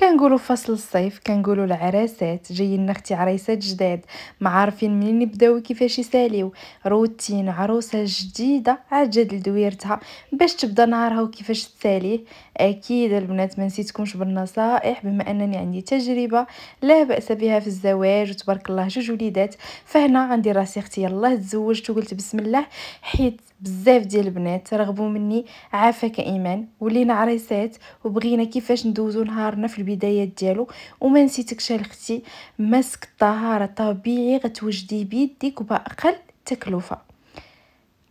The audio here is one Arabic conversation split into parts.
كنقولوا فصل الصيف كنقولوا العراسات جايين نختي عريسات جداد ما عارفين منين يبداو كيفاش يساليو روتين عروسه جديده عاد لدويرتها باش تبدا نهارها وكيفاش تساليه اكيد البنات ما نسيتكمش بالنصائح بما انني عندي تجربه لا باس بها في الزواج وتبارك الله جوج وليدات فهنا غندير راسي اختي يلاه تزوجت وقلت بسم الله حيت بزاف ديال البنات رغبوا مني عافاك ايمان ولينا عريسات وبغينا كيفاش ندوزو نهارنا في البدايات ديالو وما نسيتكش اختي ماسك الطهاره طبيعي غتوجدي بيديك وباقل تكلفه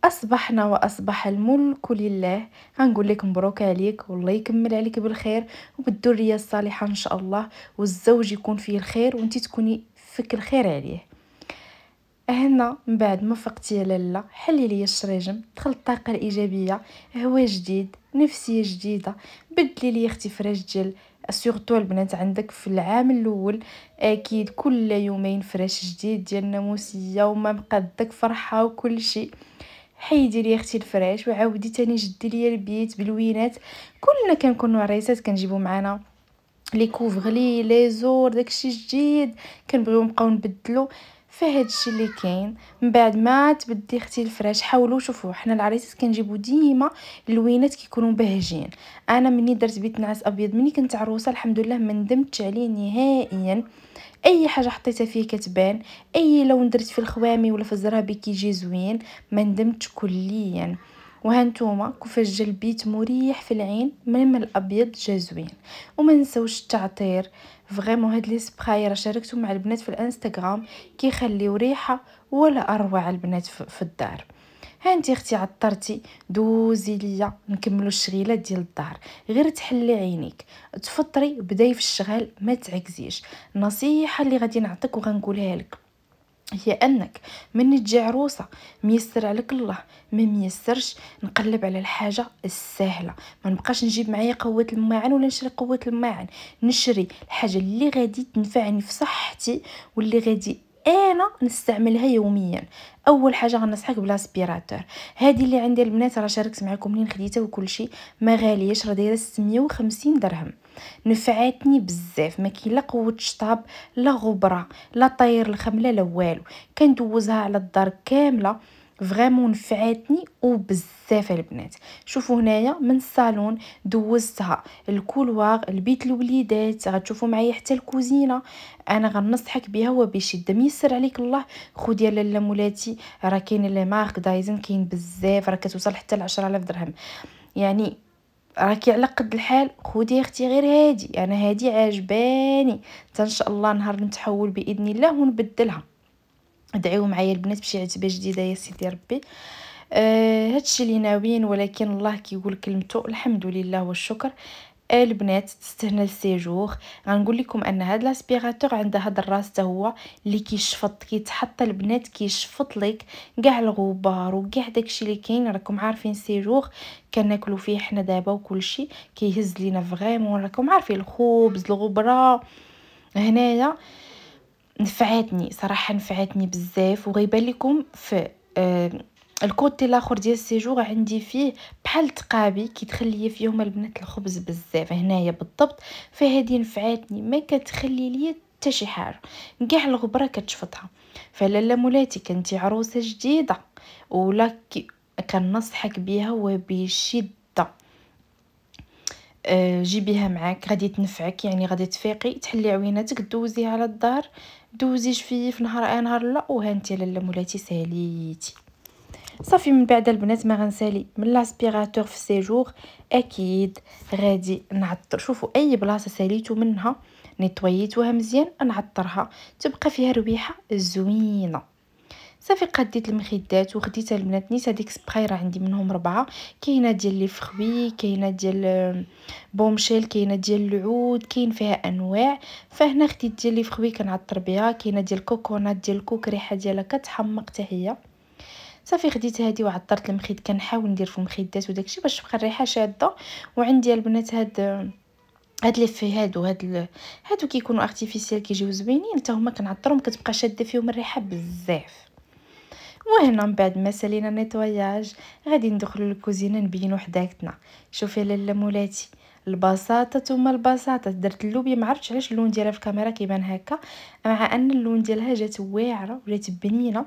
اصبحنا واصبح الملك لله غنقول لكم مبروك عليك والله يكمل عليك بالخير وبالذريه الصالحه ان شاء الله والزوج يكون فيه الخير وانت تكوني فيك الخير عليه هنا من بعد ما فقتي يا لالا حلي ليا الشريجم دخل الطاقه الايجابيه هو جديد نفسيه جديده بدلي ليا اختي فراش ديال سورتو البنات عندك في العام الاول اكيد كل يومين فراش جديد ديال ناموسيه وما مقدك فرحه وكل شيء حيدي لي اختي الفراش وعاودي تاني جدي لي البيت بالوينات كلنا كنكونوا عريسات كنجيبو معنا لي كوفغلي لي زور داكشي جديد كنبغيو نبقاو نبدلو الشيء اللي كاين من بعد ما تبدي اختي الفراش حاولوا شوفوا حنا العريسات كنجيبوا ديما اللوينات كيكونوا بهجين انا مني درت بيت نعاس ابيض مني كنت عروسه الحمد لله ما ندمتش عليه نهائيا اي حاجه حطيتها فيه كتبان اي لون درت في الخوامي ولا في الزرابي كيجي زوين ما ندمتش كليا وهانتوما كيفاش جا البيت مريح في العين من الابيض جا زوين وما نساوش التعطير فريمون هاد لي سبراي راه شاركتو مع البنات في الانستغرام كيخليو ريحه ولا اروع البنات في الدار هانتي اختي عطرتي دوزي ليا نكملو الشغيلات ديال الدار غير تحلي عينيك تفطري بداي في الشغل ما تعكزيش النصيحه اللي غادي نعطيك وغنقولها لك هي انك من تجي عروسه ميسر عليك الله ما ميسرش نقلب على الحاجه السهله ما نبقاش نجيب معايا قوه الماعن ولا نشري قوه الماعن نشري الحاجه اللي غادي تنفعني في صحتي واللي غادي انا نستعملها يوميا اول حاجه غنصحك بلاسبيراتور هذه اللي عندي البنات راه شاركت معكم منين خديتها وكل شيء ما غاليش راه دايره 650 درهم نفعتني بزاف ما كاين لا قوه شطاب لا غبره لا طير الخمله لا والو كندوزها على الدار كامله فريمون نفعتني وبزاف البنات شوفوا هنايا من الصالون دوزتها الكولوار البيت الوليدات غتشوفوا معايا حتى الكوزينه انا غنصحك بها وبشده ميسر عليك الله خدي يا لاله مولاتي راه كاين لي مارك دايزن كاين بزاف راه كتوصل حتى ل 10000 درهم يعني راكي على قد الحال خدي اختي غير هادي انا هادي عاجباني حتى ان شاء الله نهار نتحول باذن الله ونبدلها دعيو معايا البنات بشي عتبه جديده يا سيدي ربي أه هادشي اللي ناويين ولكن الله كيقول كلمته الحمد لله والشكر آه، البنات تستهنى السيجور غنقول لكم ان هاد لاسبيغاتور عند هاد الراس حتى هو اللي كيشفط كيتحط البنات كيشفط لك كاع الغبار وكاع داكشي اللي كاين راكم عارفين السيجور كناكلو فيه حنا دابا وكلشي كيهز لينا فريمون راكم عارفين الخبز الغبره هنايا نفعتني صراحه نفعتني بزاف وغيبان لكم في آه الكوتي الاخر ديال السيجور عندي فيه بحال تقابي تخلي فيهم البنات الخبز بزاف هنايا بالضبط فهذه نفعتني ما كتخلي لي حتى شي حاجه كاع الغبره كتشفطها فلالا مولاتي كنتي عروسه جديده ولا كنصحك بها وبشده آه، جيبيها معاك غادي تنفعك يعني غادي تفيقي تحلي عويناتك دوزيها على الدار دوزي في نهار اي آه، نهار لا وهانتي لاله مولاتي ساليتي صافي من بعد البنات ما غنسالي من لاسبيراتور في سيجور اكيد غادي نعطر شوفوا اي بلاصه ساليتو منها نيتويتوها مزيان نعطرها تبقى فيها ريحه زوينه صافي قديت المخدات وخديت البنات نيت هذيك سبراي راه عندي منهم ربعه كاينه ديال لي فخوي كاينه ديال بومشيل كاينه ديال العود كاين فيها انواع فهنا خديت ديال لي فخوي كنعطر بها كاينه ديال كوكونات ديال الكوك ريحه ديالها كتحمق حتى هي صافي خديت هذه وعطرت المخيط كنحاول ندير في المخيدات وداكشي باش تبقى الريحه شاده وعندي البنات هاد هاد لي في هادو هاد ال... هادو كيكونوا ارتيفيسيال كيجيو زوينين حتى هما كنعطرهم كتبقى شاده فيهم الريحه بزاف وهنا من بعد ما سالينا نيتواياج غادي ندخلوا للكوزينه نبينوا حداكتنا شوفي لالا مولاتي البساطه ثم البساطه درت اللوبيا ما عرفتش علاش اللون ديالها في الكاميرا كيبان هكا مع ان اللون ديالها جات واعره ولات بنينه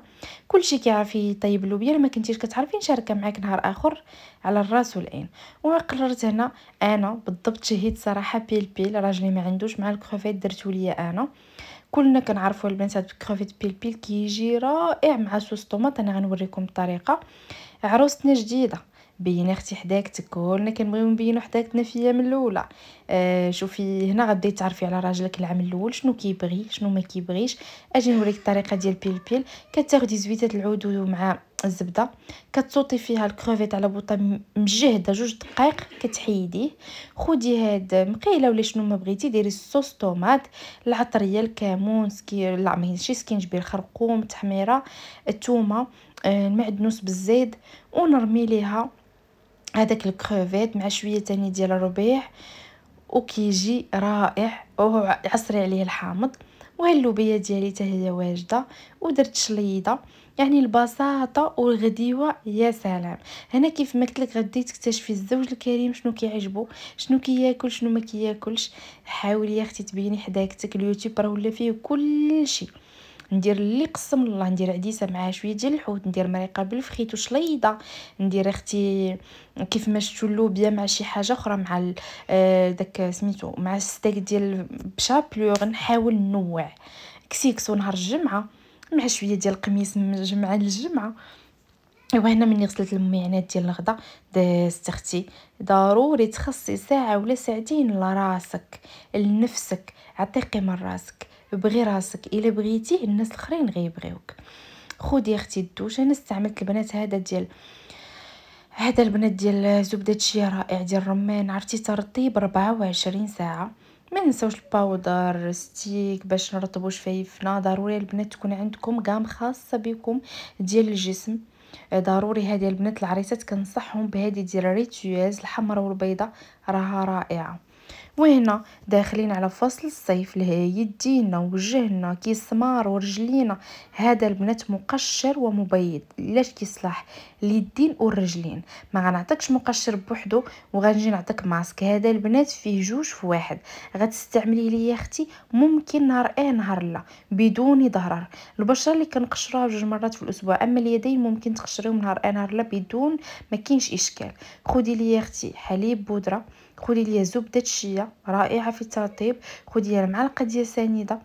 كلشي كيعرف يطيب اللوبيا الا ما كنتيش كتعرفي نشاركها معاك نهار اخر على الراس والعين وقررت هنا انا بالضبط شهيت صراحه بيل بيل راجلي ما عندوش مع الكروفيت درتو ليا انا كلنا كنعرفوا البنات بكرافيت بيلبيل كيجي رائع مع صوص طوماط انا غنوريكم الطريقه عروستنا جديده بيني اختي حداك كلنا كنبغيو نبينو حداكتنا في من الاولى آه شوفي هنا غادي تعرفي على راجلك العام الاول شنو كيبغي شنو ما كيبغيش اجي نوريك الطريقه ديال بيل بيل كتاخدي زويته العود مع الزبده كتصوتي فيها الكروفيت على بوطه مجهده جوج دقائق كتحيديه خدي هاد مقيله ولا شنو ما بغيتي ديري الصوص طوماط العطريه الكمون سكي لا ماشي سكينجبير خرقوم تحميره الثومه آه، المعدنوس بالزيت ونرمي ليها هذاك الكروفيت مع شويه تاني ديال الربيع وكيجي رائع وهو عصري عليه الحامض وهاللوبيا ديالي حتى هي واجده ودرت شليضه يعني البساطه والغديوه يا سلام هنا كيف ما قلت لك غدي تكتشفي الزوج الكريم شنو كيعجبو شنو كياكل شنو ما كياكلش حاولي يا اختي تبيني حداكتك اليوتيوب راه ولا فيه كلشي ندير اللي قسم الله ندير عديسه مع شويه ديال الحوت ندير مريقه بالفخيت وشليضه ندير اختي كيف ما شفتوا اللوبيا مع شي حاجه اخرى مع آه، داك سميتو مع ستيك ديال بشابلور نحاول نوع كسيكسو نهار الجمعه مع شويه ديال القميص من الجمعه للجمعه ايوا هنا ملي غسلت المعينات ديال الغدا دازت اختي ضروري تخصي ساعه ولا ساعتين لراسك لنفسك عطي قيمه لراسك بغي راسك الا بغيتيه الناس الاخرين غيبغيوك خدي اختي الدوش انا استعملت البنات هذا ديال هذا البنات ديال زبده شي رائع ديال الرمان عرفتي ترطيب 24 ساعه ما ننساوش الباودر ستيك باش نرطبو شفايفنا ضروري البنات تكون عندكم قام خاصه بكم ديال الجسم ضروري هذه البنات العريسات كنصحهم بهذه ديال ريتويز الحمراء والبيضاء راها رائعه وهنا داخلين على فصل الصيف لها يدينا وجهنا كيسمار ورجلينا هذا البنات مقشر ومبيض لاش كيصلح اليدين والرجلين ما غنعطيكش مقشر بوحدو وغنجي نعطيك ماسك هذا البنات فيه جوج في واحد غتستعمليه ليا اختي ممكن نهار ايه نهار لا بدون ضرر البشره اللي كنقشروها جوج مرات في الاسبوع اما اليدين ممكن تقشريهم نهار ايه نهار لا بدون ما كاينش اشكال خدي ليا اختي حليب بودره خدي ليا زبده شيا رائعه في الترطيب خدي ليا معلقه ديال سنيده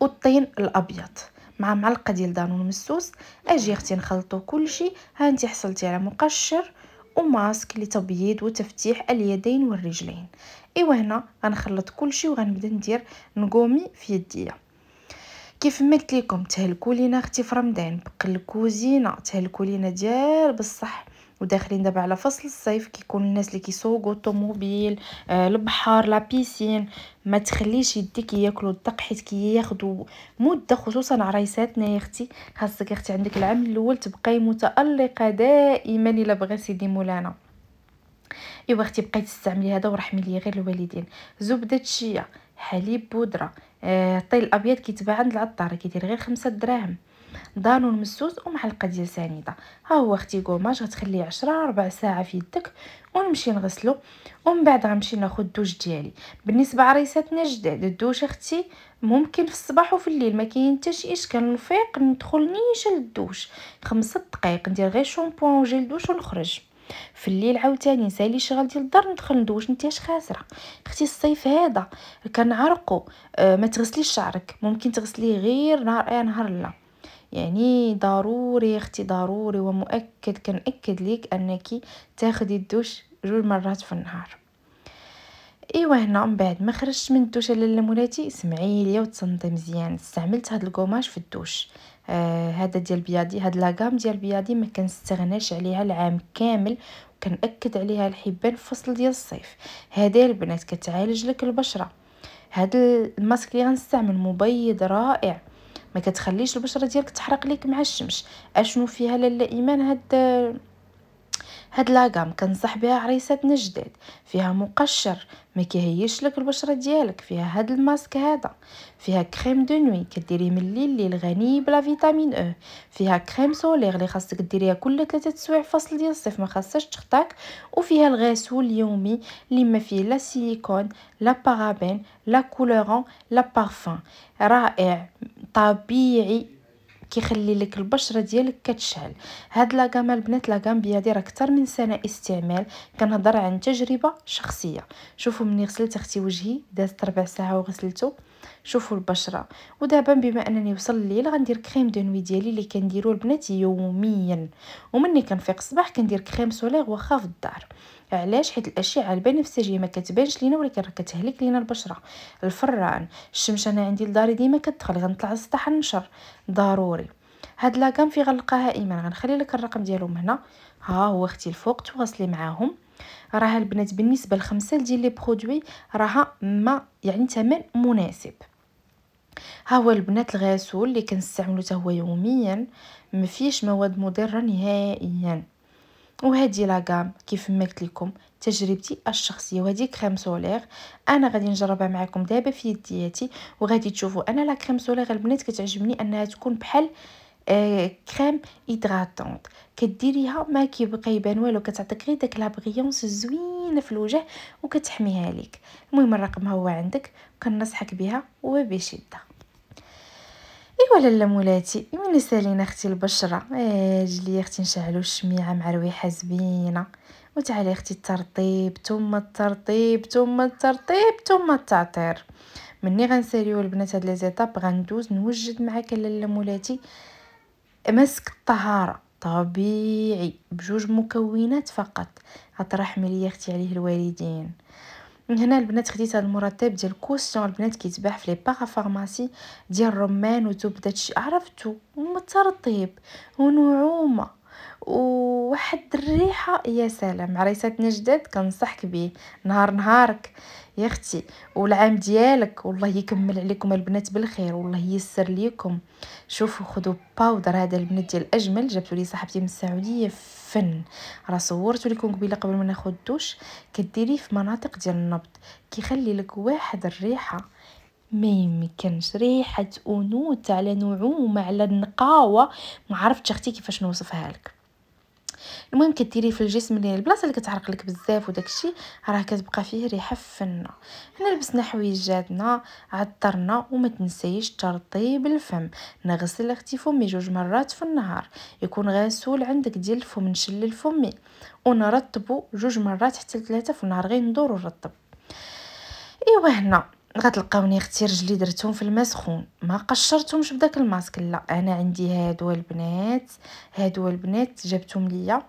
والطين الابيض مع معلقه ديال دانون مسوس اجي اختي نخلطو كلشي ها انت حصلتي على مقشر وماسك لتبييض وتفتيح اليدين والرجلين ايوا هنا غنخلط كلشي وغنبدا ندير نقومي في يديا كيف ما قلت لكم تهلكوا لينا اختي في رمضان بقى الكوزينه تهلكوا لينا ديال بصح وداخلين دابا على فصل الصيف كيكون الناس اللي كيسوقوا الطوموبيل آه، البحر لا بيسين ما تخليش يديك ياكلوا الدق حيت كياخذوا مده خصوصا عرايساتنا يا اختي خاصك اختي عندك العام الاول تبقاي متالقه دائما الا بغيتي سيدي مولانا ايوا اختي بقيت تستعملي هذا ورحمي لي غير الوالدين زبده الشيا حليب بودره الطيل آه، الابيض كيتباع عند العطار كيدير غير خمسة دراهم دانون مسوس ومعلقه ديال سنيده ها هو اختي كوماج غتخليه 10 ربع ساعه في يدك ونمشي نغسلو ومن بعد غنمشي ناخذ الدوش ديالي بالنسبه عريساتنا جداد الدوش اختي ممكن في الصباح وفي الليل ما كاين حتى شي اشكال نفيق ندخل نيشا للدوش خمسة دقائق ندير غير شامبوان وجيل دوش ونخرج في الليل عاوتاني نسالي شغل ديال الدار ندخل ندوش نتاش خاسره اختي الصيف هذا كنعرقو أه ما تغسليش شعرك ممكن تغسليه غير نهار ايه نهار لا يعني ضروري اختي ضروري ومؤكد كنأكد ليك انك تاخدي الدوش جوج مرات في النهار ايوا هنا من بعد ما خرجت من الدوش لاله مولاتي سمعي ليا وتصنتي مزيان استعملت هاد الكوماج في الدوش آه ديال بيادي هاد لاغام ديال بيادي ما كنستغناش عليها العام كامل وكنأكد عليها الحبان في فصل ديال الصيف هذا البنات كتعالج لك البشره هاد الماسك اللي غنستعمل مبيض رائع ما كتخليش البشره ديالك تحرق لك مع الشمس اشنو فيها لالا ايمان هاد هاد لاغام كنصح بها عريساتنا الجداد فيها مقشر ما كيهيش لك البشره ديالك فيها هاد الماسك هذا فيها كريم دو نوي كديريه من الليل ليل غني بلا فيتامين او فيها كريم سولير اللي خاصك ديريها كل 3 سوايع فصل ديال الصيف ما خاصهاش تخطاك وفيها الغاسول اليومي اللي ما فيه لا سيليكون لا بارابين لا كولورون لا بارفان رائع طبيعي كيخلي لك البشره ديالك كتشعل هاد لاغام البنات لاغام بيادي راه اكثر من سنه استعمال كنهضر عن تجربه شخصيه شوفوا مني غسلت اختي وجهي دازت ربع ساعه وغسلته شوفوا البشره ودابا بما انني وصل الليل غندير كريم دو نوي ديالي اللي كنديرو البنات يوميا ومني كنفيق الصباح كندير كريم سوليغ واخا في الدار علاش حيت الاشعه البنفسجيه ما كتبانش لينا ولكن راه كتهلك لينا البشره الفران الشمس انا عندي لداري ديما كتدخل غنطلع للسطح نشر ضروري هاد لاكام في غنلقاها ايمان غنخلي لك الرقم ديالهم هنا ها هو اختي الفوق تواصلي معاهم راها البنات بالنسبه لخمسه ديال لي برودوي راها ما يعني ثمن مناسب ها هو البنات الغاسول اللي كنستعملو حتى هو يوميا ما فيش مواد مضره نهائيا وهذه غام كيف ما قلت لكم تجربتي الشخصيه وهذه كريم سولير انا غادي نجربها معكم دابا في يدياتي وغادي تشوفوا انا لا كريم سولير البنات كتعجبني انها تكون بحال آه كريم هيدراتونت كديريها ما كيبقى يبان والو كتعطيك غير داك لابريونس زوينه في الوجه وكتحميها ليك المهم الرقم هو عندك كنصحك بها وبشده ايوا لالا مولاتي ونسى سالينا اختي البشرة اجلي يا اختي نشعلو الشميعه مع رويحه زوينه وتعالي اختي الترطيب ثم الترطيب ثم الترطيب ثم التعطير مني غنساليو البنات هاد لي زيتاب غندوز نوجد معاك لالا مولاتي مسك الطهاره طبيعي بجوج مكونات فقط غترحمي لي اختي عليه الوالدين من هنا البنات خديت هذا المرطب ديال كوستون البنات كيتباع في لي بارافارماسي ديال الرمان وتبدا عرفتو مترطيب ونعومه وواحد الريحه يا سلام عريساتنا جداد كنصحك بيه نهار نهارك يا اختي والعام ديالك والله يكمل عليكم البنات بالخير والله ييسر ليكم شوفوا خذوا باودر هذا البنات ديال اجمل جابتو لي صاحبتي من السعوديه فن راه صورت لكم قبيله قبل ما ناخذ الدوش كديريه في مناطق ديال النبض كيخلي لك واحد الريحه ما يمكنش ريحه انوثه على نعومه على نقاوه ما عرفتش اختي كيفاش نوصفها لك المهم كديريه في الجسم لان البلاصه اللي كتعرق لك بزاف وداكشي راه كتبقى فيه ريحه فنه حنا لبسنا حويجاتنا عطرنا وما تنسيش ترطيب الفم نغسل اختي فمي جوج مرات في النهار يكون غسول عندك ديال الفم نشلل فمي ونرطبو جوج مرات حتى ثلاثه في النهار غير ندور ونرطب ايوا هنا غتلقاوني اختي رجلي درتهم في الماء سخون ما قشرتهمش بداك الماسك لا انا عندي هادو البنات هادو البنات جبتهم ليا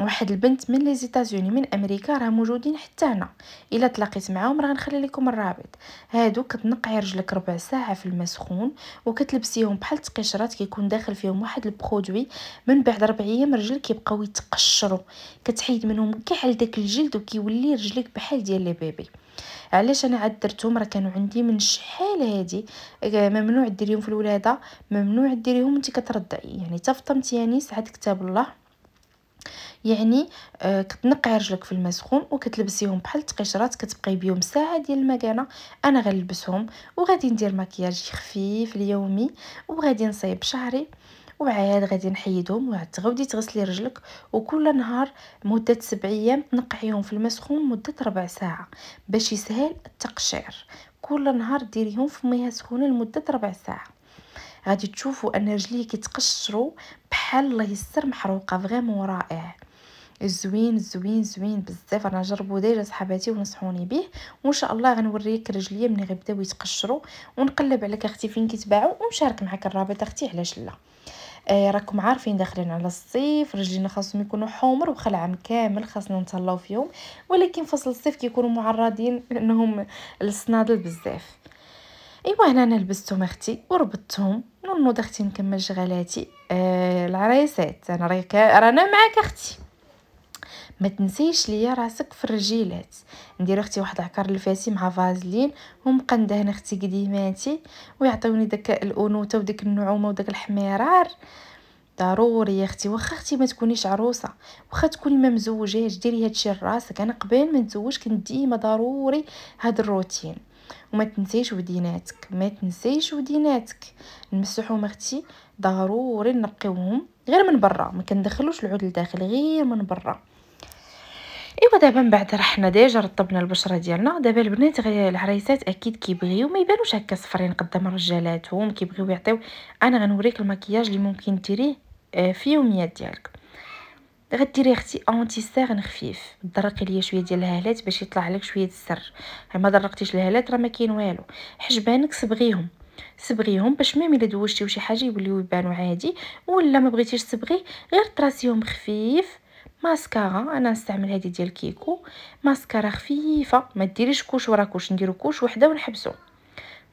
واحد البنت من لي زيتازوني من امريكا راه موجودين حتى هنا الا تلاقيت معاهم راه غنخلي لكم الرابط هادو كتنقعي رجلك ربع ساعه في الماء سخون وكتلبسيهم بحال تقشرات كيكون داخل فيهم واحد البرودوي من بعد ربع ايام رجلك كيبقاو يتقشروا كتحيد منهم كحل داك الجلد وكيولي رجلك بحال ديال لي بيبي علاش انا عاد درتهم راه كانوا عندي من شحال هادي آه، ممنوع ديريهم في الولاده ممنوع ديريهم انت كترضعي يعني حتى في طمتيانيس كتاب الله يعني آه كتنقع رجلك في الماء سخون وكتلبسيهم بحال التقشرات كتبقاي بيهم ساعه ديال المكانه انا غنلبسهم وغادي ندير مكياج خفيف اليومي وغادي نصايب شعري ومع هاد غادي نحيدهم وعاد تغاودي تغسلي رجلك وكل نهار مده سبع ايام نقعيهم في الماء سخون مده ربع ساعه باش يسهل التقشير كل نهار ديريهم في مياه سخونه لمده ربع ساعه غادي تشوفوا ان رجلي كيتقشروا بحال الله يستر محروقه فريمون رائع زوين زوين زوين بزاف انا جربو ديجا صحاباتي ونصحوني به وان شاء الله غنوريك رجليا ملي غيبداو يتقشروا ونقلب عليك اختي فين كيتباعوا ونشارك معك الرابط اختي علاش لا آه راكم عارفين داخلين على الصيف رجلينا خاصهم يكونوا حمر وخلع كامل خاصنا نتهلاو فيهم ولكن فصل الصيف كيكونوا معرضين انهم للصنادل بزاف ايوا هنا انا لبستهم اختي وربطتهم نوض اختي نكمل شغلاتي آه العريسات انا رانا معاك اختي ما تنسيش ليا راسك في الرجيلات ندير اختي واحد العكر الفاسي مع فازلين ومقنده ندهن اختي قديماتي ويعطيوني داك الانوثه وديك النعومه وداك الحميرار ضروري يا اختي واخا اختي ما تكونيش عروسه واخا تكوني ما مزوجاش ديري هادشي لراسك انا قبل ما نتزوج كنت ديما ضروري هاد الروتين وما تنسيش وديناتك ما تنسيش وديناتك نمسحهم اختي ضروري نقيوهم غير من برا ما كندخلوش العود لداخل غير من برا ايوا دابا من بعد رحنا ديجا رطبنا البشره ديالنا دابا البنات غير العريسات اكيد كيبغيو ما يبانوش هكا صفرين قدام رجالاتهم كيبغيو يعطيو انا غنوريك المكياج اللي ممكن ديريه آه، في يوميات ديالك غديري اختي اونتي سيغن خفيف درقي ليا شويه ديال الهالات باش يطلع لك شويه السر ما درقتيش الهالات راه ما كاين والو حجبانك صبغيهم صبغيهم باش ميم الا دوشتي شي حاجه يوليو يبانو عادي ولا ما بغيتيش تصبغي غير تراسيهم خفيف ماسكارا انا نستعمل هذه ديال كيكو ماسكارا خفيفه ما ديريش كوش ورا كوش نديرو كوش وحده ونحبسو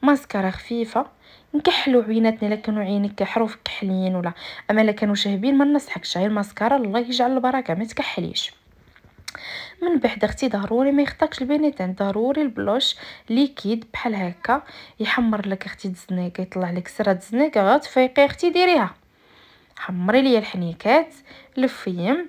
ماسكارا خفيفه نكحلو عيناتنا الا كانوا عينك حروف كحلين ولا اما الا كانوا شاهبين ما ننصحكش غير ماسكارا الله يجعل البركه ما تكحليش من بعد اختي ضروري ما يخطاكش البينيتان ضروري البلوش ليكيد بحال هكا يحمر لك اختي الزنيكه يطلع لك سره الزنيكه غتفيقي اختي ديريها حمري ليا الحنيكات لفيهم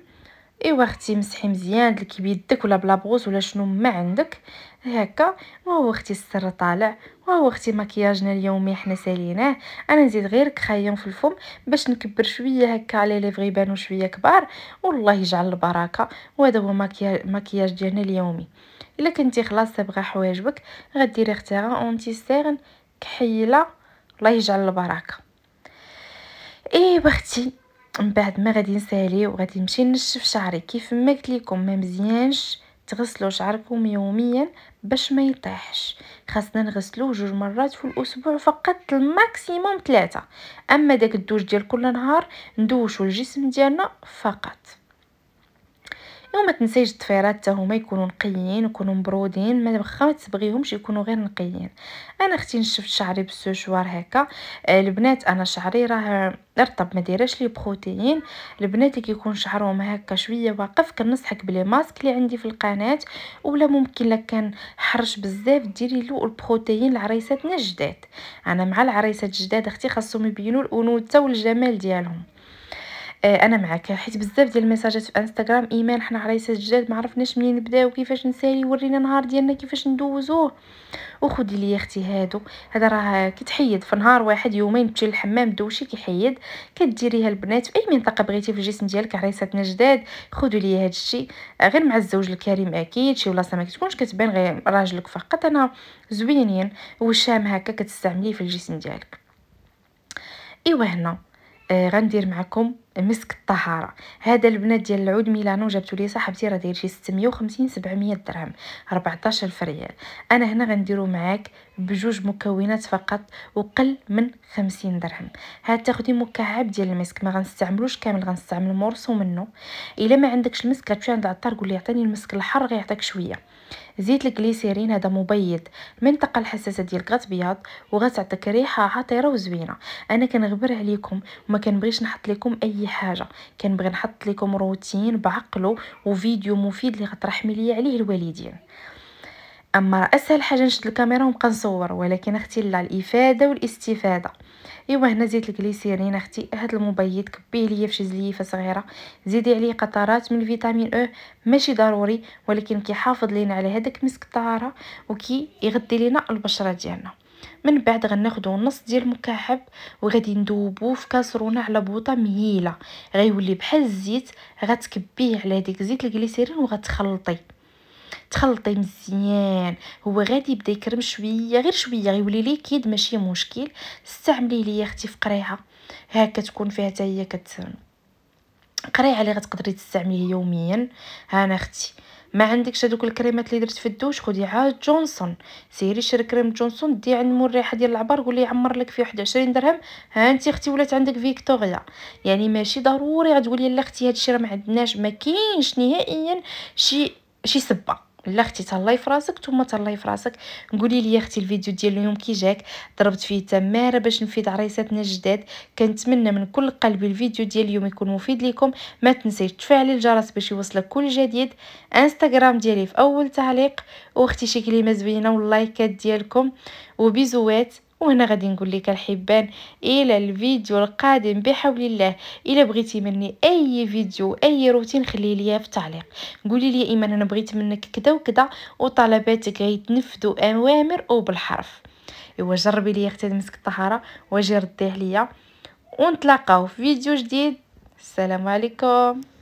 ايوا اختي مسحي مزيان لك بيدك ولا بلا بغوص ولا شنو ما عندك هكا وهو اختي السر طالع وهو اختي مكياجنا اليومي حنا ساليناه انا نزيد غير كخيم في الفم باش نكبر شويه هكا على لي يبانو شويه كبار والله يجعل البركه وهذا هو مكياج ديالنا اليومي الا كنتي خلاص تبغى حواجبك غديري اختي اونتي سيرن كحيله الله يجعل البركه ايوا اختي من بعد ما غادي نسالي وغادي نمشي نشف شعري كيف ما قلت لكم ما مزيانش تغسلوا شعركم يوميا باش ما يطيحش خاصنا نغسلوه جوج مرات في الاسبوع فقط الماكسيموم ثلاثه اما داك الدوش ديال كل نهار ندوشوا الجسم ديالنا فقط وما تنسيش الضفيرات حتى هما يكونوا نقيين يكونوا مبرودين ما واخا ما تبغيهمش يكونوا غير نقيين انا اختي نشفت شعري بالسوشوار هكا آه، البنات انا شعري راه رطب ما دايرهش لي بروتيين البنات كيكون شعرهم هكا شويه واقف كنصحك بلي ماسك اللي عندي في القناه ولا ممكن لك كان حرش بزاف ديري له البروتيين لعريساتنا الجداد انا مع العريسات الجداد اختي خاصهم يبينوا الانوثه والجمال ديالهم آه، انا معاك حيت بزاف ديال الميساجات في انستغرام ايمان حنا عريسات جداد ما عرفناش منين نبداو كيفاش نسالي ورينا نهار ديالنا كيفاش ندوزوه وخدي لي اختي هادو هذا راه كتحيد في نهار واحد يومين تمشي للحمام دوشي كيحيد كديريها البنات في اي منطقه بغيتي في الجسم ديالك عريساتنا جداد خدوا لي هذا الشيء آه، غير مع الزوج الكريم اكيد شي بلاصه ما كتكونش كتبان غير راجلك فقط انا زوينين وشام هكا كتستعمليه في الجسم ديالك ايوا هنا آه غندير معكم مسك الطهاره هذا البنات ديال العود ميلانو جابتو لي صاحبتي راه داير شي 650 700 درهم 14000 ريال انا هنا غنديرو معاك بجوج مكونات فقط وقل من 50 درهم هاد تاخدي مكعب ديال المسك ما غنستعملوش كامل غنستعمل مورسو منه الا ما عندكش المسك غتمشي عند العطار قول لي عطيني المسك الحر غيعطيك شويه زيت الجليسيرين هذا مبيض المنطقه الحساسه ديالك غتبيض وغتعطيك ريحه عطيره وزوينه انا كنغبر عليكم وما كنبغيش نحط لكم اي حاجه كنبغي نحط لكم روتين بعقله وفيديو مفيد اللي غترحمي ليا عليه الوالدين اما اسهل حاجه نشد الكاميرا ونبقى نصور ولكن اختي لا الافاده والاستفاده ايوا هنا زيت الكليسيرين اختي هاد المبيض كبيه ليا فشي زليفه صغيره زيدي عليه قطرات من فيتامين او ماشي ضروري ولكن كيحافظ لينا على هذاك مسك الطهاره وكي يغذي لينا البشره ديالنا من بعد غناخدو نص ديال المكعب وغادي ندوبو في كاسرونه على بوطه مهيله غيولي بحال الزيت غتكبيه على هذيك زيت الكليسيرين وغتخلطيه تخلطي مزيان هو غادي يبدا يكرم شويه غير شويه غيولي ليكيد ماشي مشكل استعمليه ليا اختي في قريعه هكا تكون فيها حتى هي كت قريعه اللي غتقدري تستعمليه يوميا انا اختي ما عندكش هذوك الكريمات اللي درت في الدوش خدي عاد جونسون سيري شري كريم جونسون دي عند ريحه ديال العبار قولي يعمر لك فيه 21 درهم ها انت اختي ولات عندك فيكتوريا يعني ماشي ضروري غتقولي لا اختي هادشي راه ما عندناش ما كاينش نهائيا شي شي سبه لا اختي تهلاي فراسك ثم تهلاي فراسك قولي لي اختي الفيديو ديال اليوم كي جاك ضربت فيه تماره باش نفيد عريساتنا الجداد كنتمنى من كل قلبي الفيديو ديال اليوم يكون مفيد لكم ما تنسيش تفعلي الجرس باش يوصلك كل جديد انستغرام ديالي في اول تعليق واختي شي كلمه زوينه واللايكات ديالكم وبيزوات وهنا غادي نقول لك الحبان الى الفيديو القادم بحول الله الى بغيتي مني اي فيديو اي روتين خلي ليا في التعليق قولي لي ايمان انا بغيت منك كذا وكذا وطلباتك غيتنفذوا اوامر او بالحرف ايوا جربي ليا اختي مسك الطهاره واجي رديه ليا ونتلاقاو في فيديو جديد السلام عليكم